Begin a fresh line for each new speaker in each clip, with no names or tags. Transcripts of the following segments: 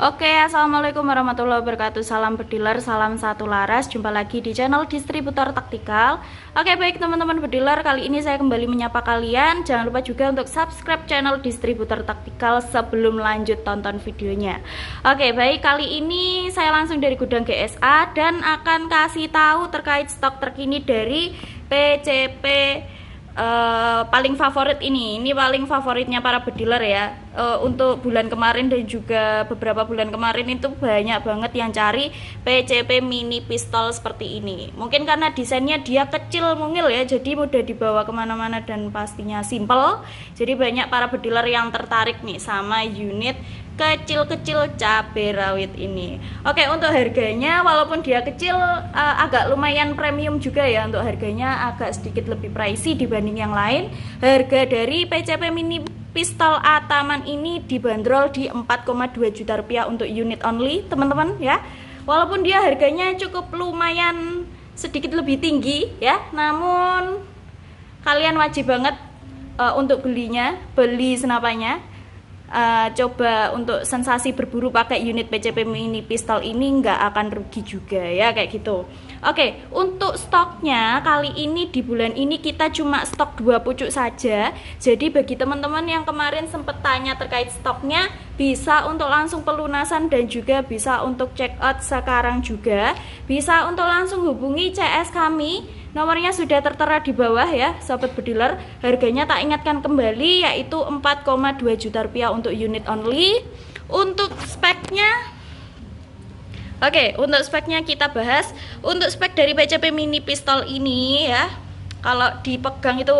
Oke, Assalamualaikum warahmatullahi wabarakatuh Salam bediler, salam satu laras Jumpa lagi di channel distributor taktikal Oke, baik teman-teman bediler, Kali ini saya kembali menyapa kalian Jangan lupa juga untuk subscribe channel distributor taktikal Sebelum lanjut tonton videonya Oke, baik kali ini Saya langsung dari gudang GSA Dan akan kasih tahu terkait stok terkini dari PCP uh, paling favorit ini ini paling favoritnya para bediler ya uh, untuk bulan kemarin dan juga beberapa bulan kemarin itu banyak banget yang cari PCP mini pistol seperti ini mungkin karena desainnya dia kecil mungil ya jadi mudah dibawa kemana-mana dan pastinya simple jadi banyak para bediler yang tertarik nih sama unit kecil kecil cabai rawit ini. Oke, untuk harganya walaupun dia kecil uh, agak lumayan premium juga ya untuk harganya agak sedikit lebih pricey dibanding yang lain. Harga dari PCP mini pistol Ataman ini dibanderol di 4,2 juta rupiah untuk unit only, teman-teman ya. Walaupun dia harganya cukup lumayan sedikit lebih tinggi ya, namun kalian wajib banget uh, untuk belinya, beli senapanya uh, coba untuk sensasi berburu pakai unit PCP mini pistol ini nggak akan rugi juga ya kayak gitu. Oke, untuk stoknya kali ini di bulan ini kita cuma stok dua pucuk saja. Jadi bagi teman-teman yang kemarin sempat tanya terkait stoknya bisa untuk langsung pelunasan dan juga bisa untuk check out sekarang juga. Bisa untuk langsung hubungi CS kami Nomornya sudah tertera di bawah ya, sobat bediler. Harganya tak ingatkan kembali yaitu 4,2 juta rupiah untuk unit only. Untuk speknya Oke, untuk speknya kita bahas. Untuk spek dari PCP mini pistol ini ya, kalau dipegang itu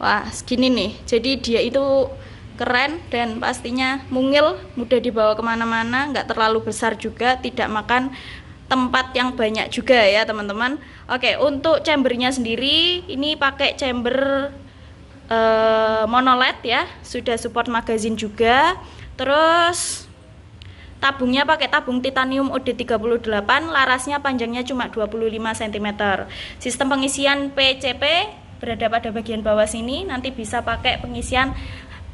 wah, segini nih. Jadi dia itu keren dan pastinya mungil, mudah dibawa kemana-mana, nggak terlalu besar juga, tidak makan tempat yang banyak juga ya teman-teman. Oke, untuk chambernya sendiri ini pakai chamber uh, monoled ya, sudah support magazine juga. Terus tabungnya pakai tabung titanium OD38, larasnya panjangnya cuma 25 cm. Sistem pengisian PCP berada pada bagian bawah sini, nanti bisa pakai pengisian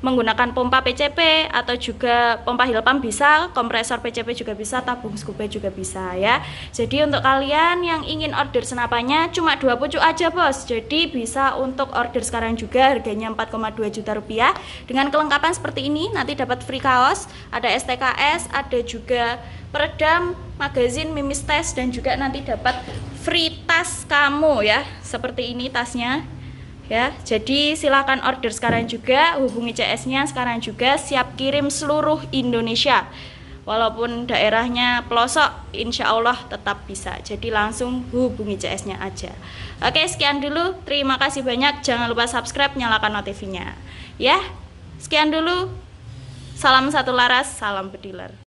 menggunakan pompa PCP atau juga pompa Hilpam bisa, kompresor PCP juga bisa, tabung scuba juga bisa ya. Jadi untuk kalian yang ingin order senapanya cuma dua pucuk aja bos. Jadi bisa untuk order sekarang juga harganya 4,2 juta rupiah dengan kelengkapan seperti ini nanti dapat free kaos, ada STKS, ada juga peredam, magazin, mimis tes dan juga nanti dapat free tas kamu ya. Seperti ini tasnya ya. Jadi silakan order sekarang juga, hubungi CS-nya sekarang juga, siap kirim seluruh Indonesia. Walaupun daerahnya pelosok, insya Allah tetap bisa. Jadi langsung hubungi CS-nya aja. Oke, sekian dulu. Terima kasih banyak. Jangan lupa subscribe, nyalakan notifinya. Ya, sekian dulu. Salam satu laras, salam bediler.